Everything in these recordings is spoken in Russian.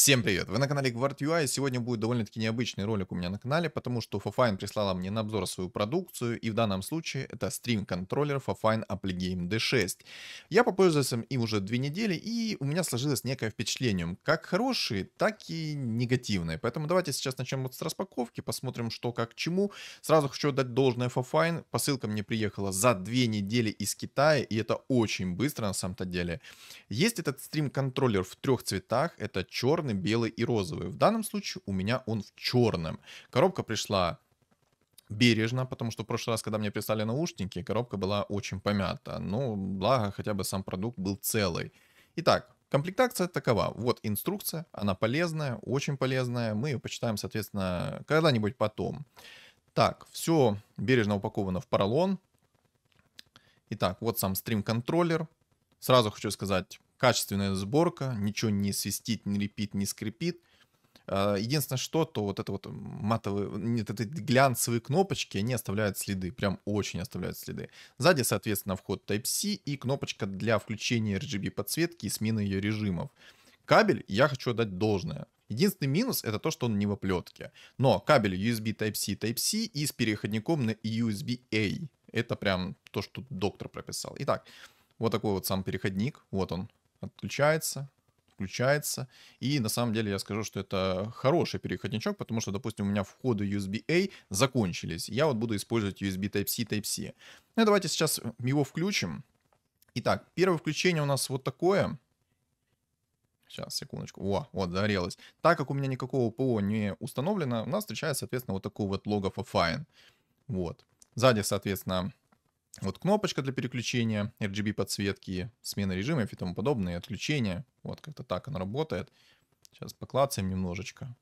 Всем привет! Вы на канале Гвард UI, а, и сегодня будет довольно-таки необычный ролик у меня на канале, потому что Fafine прислала мне на обзор свою продукцию, и в данном случае это стрим-контроллер Fofine AppleGame D6. Я попользовался им уже две недели, и у меня сложилось некое впечатление, как хорошие, так и негативные. Поэтому давайте сейчас начнем вот с распаковки, посмотрим, что как чему. Сразу хочу дать должное Fafine. посылка мне приехала за две недели из Китая, и это очень быстро на самом-то деле. Есть этот стрим-контроллер в трех цветах, это черный, черный, белый и розовый. В данном случае у меня он в черном. Коробка пришла бережно, потому что в прошлый раз, когда мне прислали наушники, коробка была очень помята. Но благо, хотя бы сам продукт был целый. Итак, Комплектация такова. Вот инструкция, она полезная, очень полезная. Мы ее почитаем, соответственно, когда-нибудь потом. Так, все бережно упаковано в поролон. Итак, вот сам стрим-контроллер. Сразу хочу сказать, качественная сборка, ничего не свистит, не репит, не скрипит. А, единственное, что, то вот это вот матовые, нет, это глянцевые кнопочки, они оставляют следы, прям очень оставляют следы. Сзади, соответственно, вход Type-C и кнопочка для включения RGB подсветки и смены ее режимов. Кабель я хочу отдать должное. Единственный минус это то, что он не в оплетке. Но кабель USB Type-C Type-C и с переходником на USB-A. Это прям то, что доктор прописал. Итак, вот такой вот сам переходник. Вот он, отключается, включается. И на самом деле я скажу, что это хороший переходничок, потому что, допустим, у меня входы USB-A закончились. Я вот буду использовать USB Type-C, Type-C. Ну, давайте сейчас его включим. Итак, первое включение у нас вот такое. Сейчас, секундочку. О, вот, загорелось. Так как у меня никакого ПО не установлено, у нас встречается, соответственно, вот такой вот логов Affine. Вот. Сзади, соответственно, вот кнопочка для переключения, RGB подсветки, смена режимов и тому подобное, отключение. Вот как-то так она работает. Сейчас поклацаем немножечко.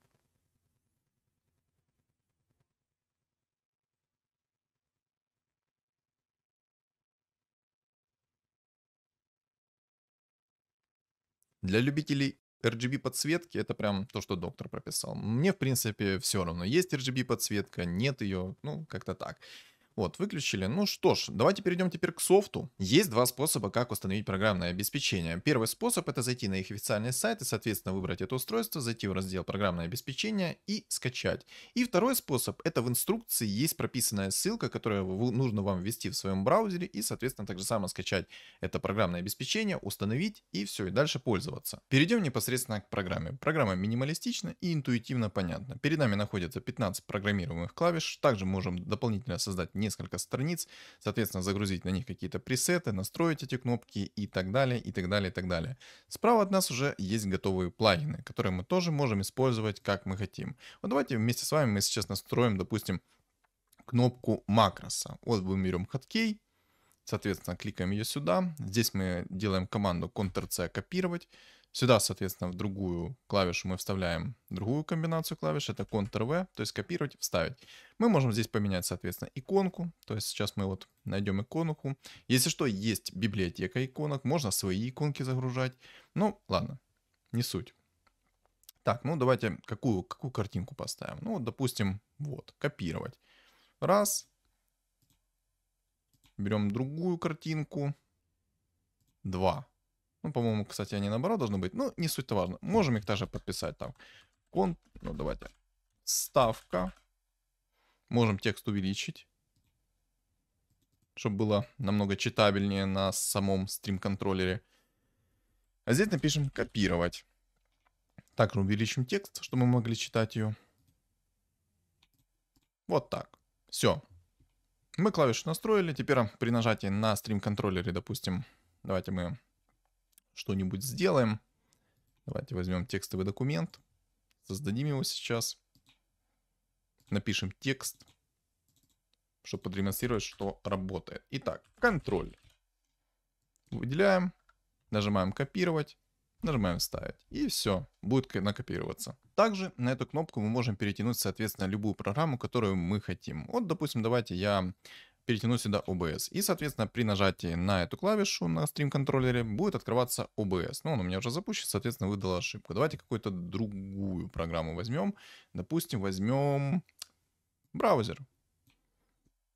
Для любителей RGB подсветки это прям то, что доктор прописал. Мне, в принципе, все равно, есть RGB подсветка, нет ее, ну, как-то так. Вот, выключили. Ну что ж, давайте перейдем теперь к софту. Есть два способа, как установить программное обеспечение. Первый способ это зайти на их официальный сайт и, соответственно, выбрать это устройство, зайти в раздел программное обеспечение и скачать. И второй способ это в инструкции есть прописанная ссылка, которую нужно вам ввести в своем браузере и, соответственно, также же само скачать это программное обеспечение, установить и все, и дальше пользоваться. Перейдем непосредственно к программе. Программа минималистична и интуитивно понятна. Перед нами находится 15 программируемых клавиш. Также можем дополнительно создать не несколько страниц, соответственно, загрузить на них какие-то пресеты, настроить эти кнопки и так далее, и так далее, и так далее. Справа от нас уже есть готовые плагины, которые мы тоже можем использовать как мы хотим. Вот давайте вместе с вами мы сейчас настроим, допустим, кнопку макроса. Вот мы берем хоткей, соответственно, кликаем ее сюда. Здесь мы делаем команду Ctrl-C копировать. Сюда, соответственно, в другую клавишу мы вставляем другую комбинацию клавиш. Это Ctrl-V, то есть копировать, вставить. Мы можем здесь поменять, соответственно, иконку. То есть сейчас мы вот найдем иконку. Если что, есть библиотека иконок. Можно свои иконки загружать. Ну, ладно, не суть. Так, ну давайте какую, какую картинку поставим. Ну, вот, допустим, вот, копировать. Раз. Берем другую картинку. Два. Ну, по-моему, кстати, они наоборот должны быть. Ну, не суть-то важно. Можем их также подписать там. Кон, ну, давайте. Ставка. Можем текст увеличить. Чтобы было намного читабельнее на самом стрим-контроллере. А здесь напишем копировать. Также увеличим текст, чтобы мы могли читать ее. Вот так. Все. Мы клавишу настроили. Теперь при нажатии на стрим-контроллере, допустим, давайте мы что-нибудь сделаем. Давайте возьмем текстовый документ, создадим его сейчас, напишем текст, чтобы продемонстрировать, что работает. Итак, контроль. Выделяем, нажимаем копировать, нажимаем вставить. И все, будет накопироваться. Также на эту кнопку мы можем перетянуть, соответственно, любую программу, которую мы хотим. Вот, допустим, давайте я перетяну сюда OBS. И, соответственно, при нажатии на эту клавишу на стрим-контроллере будет открываться OBS. Но он у меня уже запущен, соответственно, выдала ошибку. Давайте какую-то другую программу возьмем. Допустим, возьмем браузер.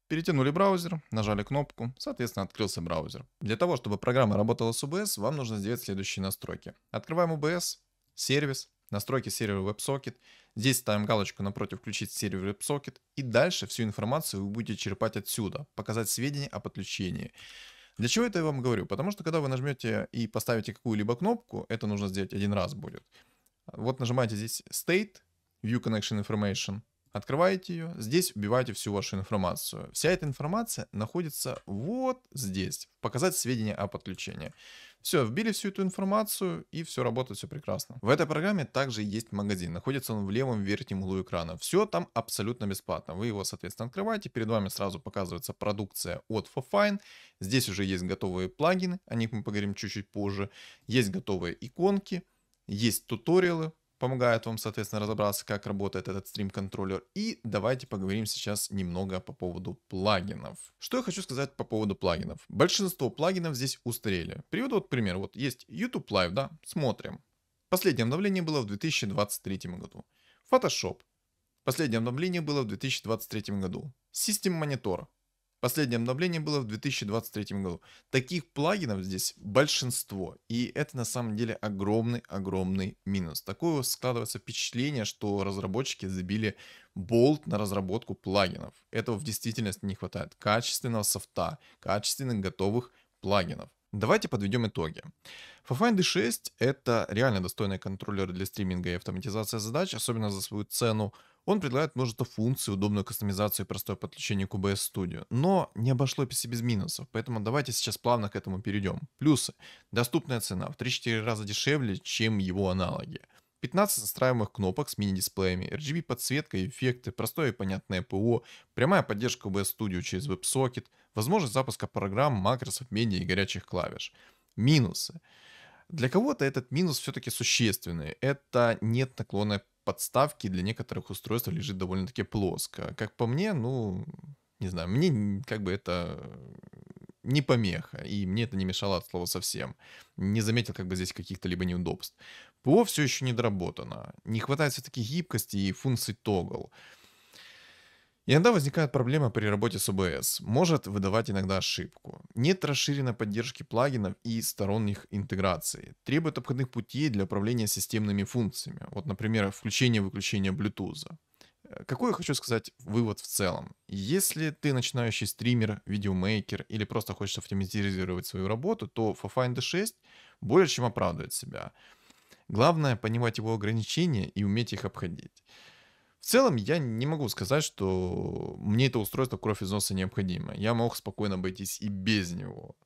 Перетянули браузер, нажали кнопку, соответственно, открылся браузер. Для того, чтобы программа работала с OBS, вам нужно сделать следующие настройки. Открываем OBS, сервис, настройки сервера WebSocket. Здесь ставим галочку напротив «Включить сервер WebSocket» и дальше всю информацию вы будете черпать отсюда, показать сведения о подключении. Для чего это я вам говорю? Потому что когда вы нажмете и поставите какую-либо кнопку, это нужно сделать один раз будет. Вот нажимаете здесь «State», «View Connection Information», Открываете ее, здесь убиваете всю вашу информацию. Вся эта информация находится вот здесь. Показать сведения о подключении. Все, вбили всю эту информацию, и все работает, все прекрасно. В этой программе также есть магазин. Находится он в левом верхнем углу экрана. Все там абсолютно бесплатно. Вы его, соответственно, открываете. Перед вами сразу показывается продукция от Fofine. Здесь уже есть готовые плагины, о них мы поговорим чуть-чуть позже. Есть готовые иконки, есть туториалы, Помогают вам, соответственно, разобраться, как работает этот стрим-контроллер. И давайте поговорим сейчас немного по поводу плагинов. Что я хочу сказать по поводу плагинов. Большинство плагинов здесь устарели. Приведу вот пример. Вот есть YouTube Live, да, смотрим. Последнее обновление было в 2023 году. Photoshop. Последнее обновление было в 2023 году. System Monitor. Последнее обновление было в 2023 году. Таких плагинов здесь большинство, и это на самом деле огромный-огромный минус. Такое складывается впечатление, что разработчики забили болт на разработку плагинов. Этого в действительности не хватает. Качественного софта, качественных готовых плагинов. Давайте подведем итоги. FaFind D6 это реально достойный контроллер для стриминга и автоматизации задач, особенно за свою цену. Он предлагает множество функций, удобную кастомизацию и простое подключение к OBS Studio. Но не обошло обошлось без минусов, поэтому давайте сейчас плавно к этому перейдем. Плюсы. Доступная цена в 3-4 раза дешевле, чем его аналоги. 15 настраиваемых кнопок с мини-дисплеями, RGB-подсветка, эффекты, простое и понятное ПО, прямая поддержка OBS Studio через WebSocket, возможность запуска программ, макросов, медиа и горячих клавиш. Минусы. Для кого-то этот минус все-таки существенный. Это нет наклона подставки для некоторых устройств лежит довольно-таки плоско. Как по мне, ну, не знаю, мне как бы это не помеха, и мне это не мешало от слова совсем. Не заметил как бы здесь каких-то либо неудобств. ПО все еще не доработано. Не хватает все-таки гибкости и функций тогл. Иногда возникает проблема при работе с OBS, может выдавать иногда ошибку. Нет расширенной поддержки плагинов и сторонних интеграций. Требует обходных путей для управления системными функциями. Вот, например, включение-выключение Bluetooth. Э, какой я хочу сказать вывод в целом? Если ты начинающий стример, видеомейкер или просто хочешь автоматизировать свою работу, то Fafine D6 более чем оправдывает себя. Главное понимать его ограничения и уметь их обходить. В целом, я не могу сказать, что мне это устройство кровь из носа необходимо. Я мог спокойно обойтись и без него.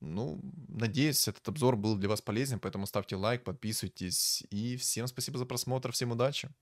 Ну, надеюсь, этот обзор был для вас полезен, поэтому ставьте лайк, подписывайтесь. И всем спасибо за просмотр, всем удачи!